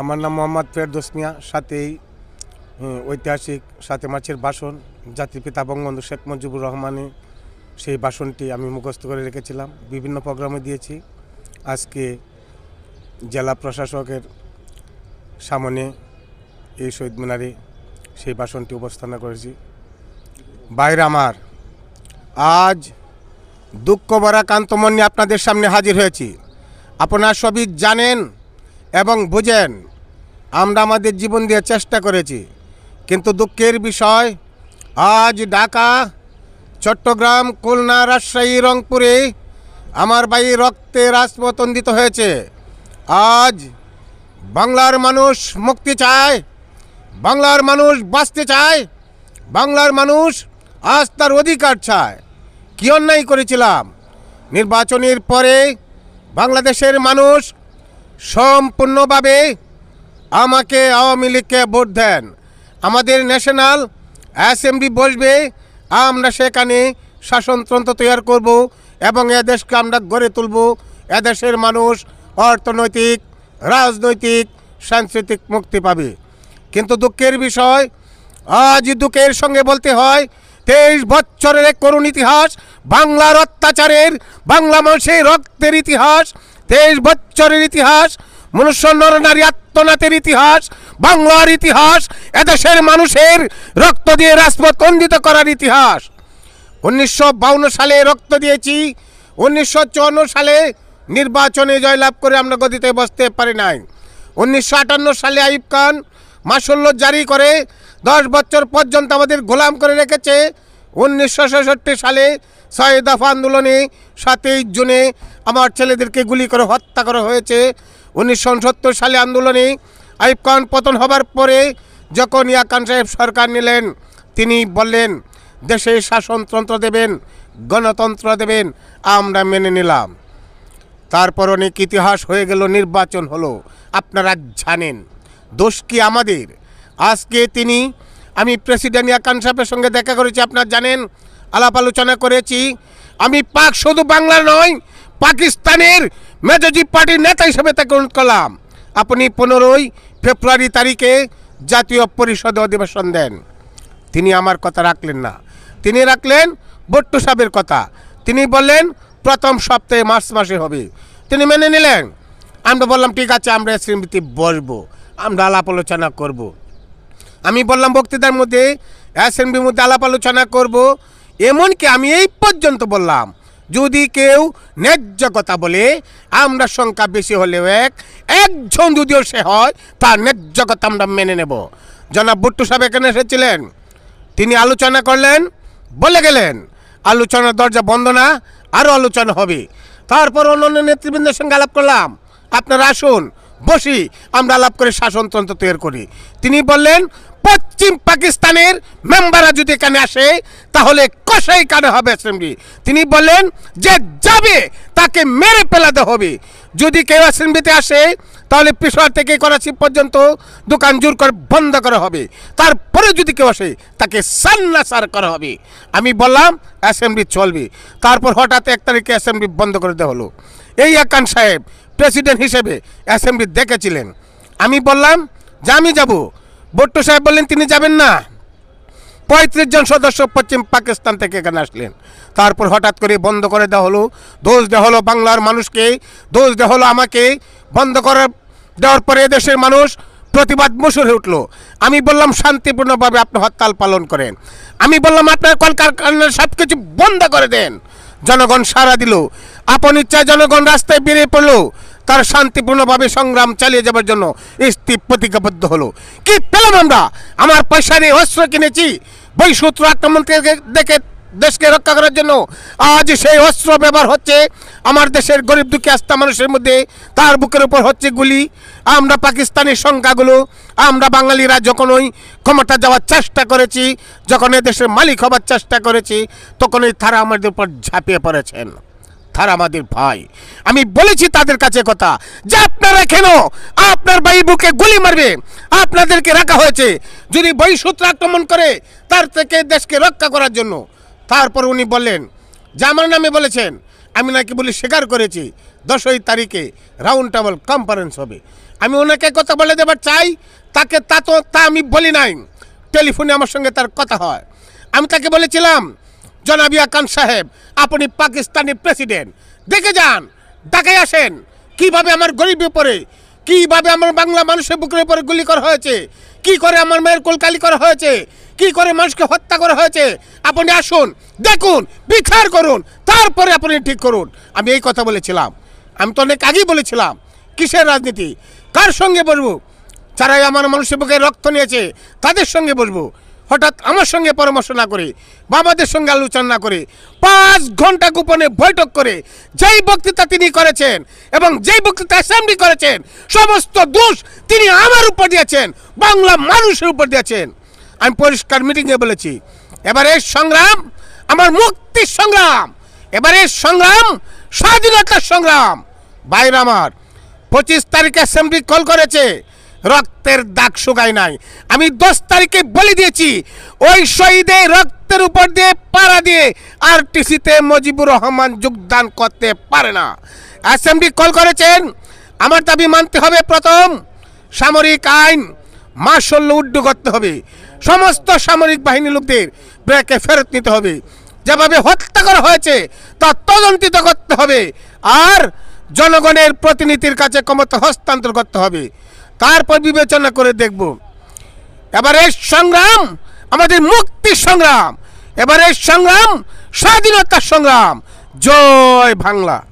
আমার নাম মোহাম্মদ ফেরদোস মিয়া সাথে এই ঐতিহাসিক সাথে মাছের বাসন জাতির পিতা বঙ্গবন্ধু শেখ মুজিবুর রহমানের সেই বাসনটি আমি মুখস্থ করে রেখেছিলাম বিভিন্ন প্রোগ্রামে দিয়েছি আজকে জেলা প্রশাসকের সামনে এই শহীদ মিনারে সেই বাসনটি উপস্থান করেছি বাইরে আমার আজ দুঃখ ভরা কান্তমন্যে আপনাদের সামনে হাজির হয়েছি আপনার সবই জানেন এবং বুঝেন আমরা আমাদের জীবন দিয়ে চেষ্টা করেছি কিন্তু দুঃখের বিষয় আজ ঢাকা চট্টগ্রাম খুলনা রাজশাহী রংপুরে আমার বাড়ি রক্তে রাজপতন্দিত হয়েছে আজ বাংলার মানুষ মুক্তি চায় বাংলার মানুষ বাঁচতে চায় বাংলার মানুষ আজ তার অধিকার চায় কী অন্যায় করেছিলাম নির্বাচনের পরে বাংলাদেশের মানুষ সম্পূর্ণভাবে আমাকে আওয়ামী লীগকে ভোট দেন আমাদের ন্যাশনাল অ্যাসেম্বলি বসবে আমরা সেখানে শাসনতন্ত্র তৈরি করব এবং এদেশকে আমরা গড়ে তুলব এদেশের মানুষ অর্থনৈতিক রাজনৈতিক সাংস্কৃতিক মুক্তি পাবে কিন্তু দুঃখের বিষয় আজ দুঃখের সঙ্গে বলতে হয় তেইশ বছরের করুণ ইতিহাস বাংলার অত্যাচারের বাংলা মানুষের রক্তের ইতিহাস তেইশ বছরের ইতিহাস মনুষ্য নরনারী আত্মনাথের ইতিহাস বাংলার ইতিহাস এদেশের মানুষের রক্ত দিয়ে রাজপথ কন্দিত করার ইতিহাস উনিশশো সালে রক্ত দিয়েছি উনিশশো সালে নির্বাচনে জয়লাভ করে আমরা গদিতে বসতে পারি নাই উনিশশো সালে আইব খান মাসল্য জারি করে দশ বছর পর্যন্ত আমাদের গোলাম করে রেখেছে উনিশশো সালে ছয় দফা আন্দোলনে সাতই জুনে আমার ছেলেদেরকে গুলি করে হত্যা করা হয়েছে উনিশশো সালে আন্দোলনে আইফকান খান পতন হবার পরে যখন ইয়া খান সাহেব সরকার নিলেন তিনি বললেন দেশে শাসনতন্ত্র দেবেন গণতন্ত্র দেবেন আমরা মেনে নিলাম তারপর অনেক ইতিহাস হয়ে গেল নির্বাচন হলো আপনারা জানেন দোষ কি আমাদের আজকে তিনি আমি প্রেসিডেন্ট ইয়াকান সাহেবের সঙ্গে দেখা করেছি আপনার জানেন আলাপ আলোচনা করেছি আমি পাক শুধু বাংলা নয় পাকিস্তানের মেজজি পার্টির নেতা হিসেবে তাকে অনুরোধ করলাম আপনি পনেরোই ফেব্রুয়ারি তারিখে জাতীয় পরিষদ অধিবেশন দেন তিনি আমার কথা রাখলেন না তিনি রাখলেন বট্টু সাহেবের কথা তিনি বললেন প্রথম সপ্তাহে মার্চ মাসে হবে তিনি মেনে নিলেন আমরা বললাম ঠিক আছে আমরা স্মৃতি বসবো আমরা আলাপ আলোচনা করবো আমি বললাম বক্তৃতার মধ্যে অ্যাসেম্বলির মধ্যে আলাপ আলোচনা করব এমনকি আমি এই পর্যন্ত বললাম যদি কেউ ন্যায্য কথা বলে আমরা সংখ্যা বেশি হলেও এক একজন যদিও সে হয় তার ন্যায্য কথা আমরা মেনে নেব জনাব বুট্টু সাহেব এখানে এসেছিলেন তিনি আলোচনা করলেন বলে গেলেন আলোচনার দরজা বন্ধ না আরও আলোচনা হবে তারপর অন্য অন্য নেতৃবৃন্দের সঙ্গে আলাপ করলাম আপনারা আসুন বসি আমরা আলাপ করে শাসনতন্ত্র তৈরি করি তিনি বললেন পশ্চিম পাকিস্তানের মেম্বাররা যদি এখানে আসে তাহলে কষাই কানে হবে অ্যাসেম্বলি তিনি বলেন যে যাবে তাকে মেরে ফেলাতে হবে যদি কেউ অ্যাসেম্বলিতে আসে তাহলে পেশোয়ার থেকে করাচি পর্যন্ত দোকান জোর করে বন্ধ করা হবে তারপরে যদি কেউ আসে তাকে সান্নাসার করা হবে আমি বললাম অ্যাসেম্বলি চলবে তারপর হঠাৎ এক তারিখে অ্যাসেম্বলি বন্ধ করে দেওয়া হলো এই আকান সাহেব প্রেসিডেন্ট হিসেবে অ্যাসেম্বলি দেখেছিলেন আমি বললাম যে আমি যাবো ভট্টো সাহেব বললেন তিনি যাবেন না পঁয়ত্রিশ জন সদস্য পশ্চিম পাকিস্তান থেকে এখানে আসলেন তারপর হঠাৎ করে বন্ধ করে দেওয়া হলো দোষ দেওয়া হলো বাংলার মানুষকে দোষ দেওয়া হলো আমাকে বন্ধ করে দেওয়ার পরে এদেশের মানুষ প্রতিবাদ মুসুর হয়ে উঠলো আমি বললাম শান্তিপূর্ণভাবে আপনি হরতাল পালন করেন আমি বললাম আপনার কলকারখানার সব কিছু বন্ধ করে দেন জনগণ সারা দিল আপন ইচ্ছা জনগণ রাস্তায় বেরিয়ে পড়লো তার শান্তিপূর্ণভাবে সংগ্রাম চালিয়ে যাবার জন্য ইস্তি প্রতিজ্ঞাবদ্ধ হলো কি পেলাম আমরা আমার পয়সা নিয়ে অস্ত্র কিনেছি বৈশত্র আক্রমণ থেকে দেখে দেশকে রক্ষা করার জন্য আজ সেই অস্ত্র ব্যবহার হচ্ছে আমার দেশের গরিব দুঃখী আস্থা মানুষের মধ্যে তার বুকের উপর হচ্ছে গুলি আমরা পাকিস্তানের সংখ্যাগুলো আমরা বাঙালিরা যখন ওই ক্ষমতা যাওয়ার চেষ্টা করেছি যখন এদেশের মালিক হবার চেষ্টা করেছি তখন ওই তারা আমাদের উপর ঝাঁপিয়ে পড়েছেন তারা আমাদের ভাই আমি বলেছি তাদের কাছে কথা যে আপনারা কেন আপনার ভাই বুকে গুলি মারবে আপনাদেরকে রাখা হয়েছে যদি বহিষ্ঠরা আক্রমণ করে তার থেকে দেশকে রক্ষা করার জন্য তারপর উনি বললেন যে আমার নামে বলেছেন আমি নাকি বলি স্বীকার করেছি দশই তারিখে রাউন্ড টেবল কনফারেন্স হবে আমি ওনাকে কথা বলে দেবার চাই তাকে তা তো তা আমি বলি নাই টেলিফোনে আমার সঙ্গে তার কথা হয় আমি তাকে বলেছিলাম জনাবিয়া খান সাহেব আপনি পাকিস্তানি প্রেসিডেন্ট দেখে যান ডাকে আসেন কিভাবে আমার গরিবের উপরে কিভাবে আমার বাংলা মানুষের বুকের উপরে গুলি করা হয়েছে কি করে আমার মেয়ের কলকালি করা হয়েছে কি করে মানুষকে হত্যা করা হয়েছে আপনি আসুন দেখুন বিচার করুন তারপরে আপনি ঠিক করুন আমি এই কথা বলেছিলাম আমি তো অনেক আগেই বলেছিলাম কিসের রাজনীতি কার সঙ্গে বসবো যারাই আমার মানুষের বুকে রক্ত নিয়েছে তাদের সঙ্গে বসবো হঠাৎ আমার সঙ্গে পরামর্শ না করে বাবাদের সঙ্গে আলোচনা না করে পাঁচ ঘন্টা গোপনে বৈঠক করে যেই বক্তৃতা তিনি করেছেন এবং যেই বক্তৃতা অ্যাসেম্বলি করেছেন সমস্ত দোষ তিনি আমার উপর দিয়েছেন বাংলা মানুষের উপর দিয়েছেন আমি পরিষ্কার মিটিংয়ে বলেছি এবার সংগ্রাম আমার মুক্তির সংগ্রাম এবার সংগ্রাম স্বাধীনতার সংগ্রাম বাইরে আমার পঁচিশ তারিখে অ্যাসেম্বলি কল করেছে রক্তের দাগ শুকায় নাই আমি দশ তারিখে বলে দিয়েছি ওই শহীদে রক্তের উপর দিয়ে পাড়া দিয়ে আরটিসিতে মজিবুর রহমান যোগদান করতে পারে না অ্যাসেম্বলি কল করেছেন আমার দাবি মানতে হবে প্রথম সামরিক আইন মার্শল উড্ডু করতে হবে সমস্ত সামরিক বাহিনী লোকদের ব্রেকে ফেরত নিতে হবে যেভাবে হত্যা করা হয়েছে তা তদন্তিত করতে হবে আর জনগণের প্রতিনিধির কাছে ক্ষমতা হস্তান্তর করতে হবে তারপর বিবেচনা করে দেখব এবার এই সংগ্রাম আমাদের মুক্তির সংগ্রাম এবার এই সংগ্রাম স্বাধীনতার সংগ্রাম জয় বাংলা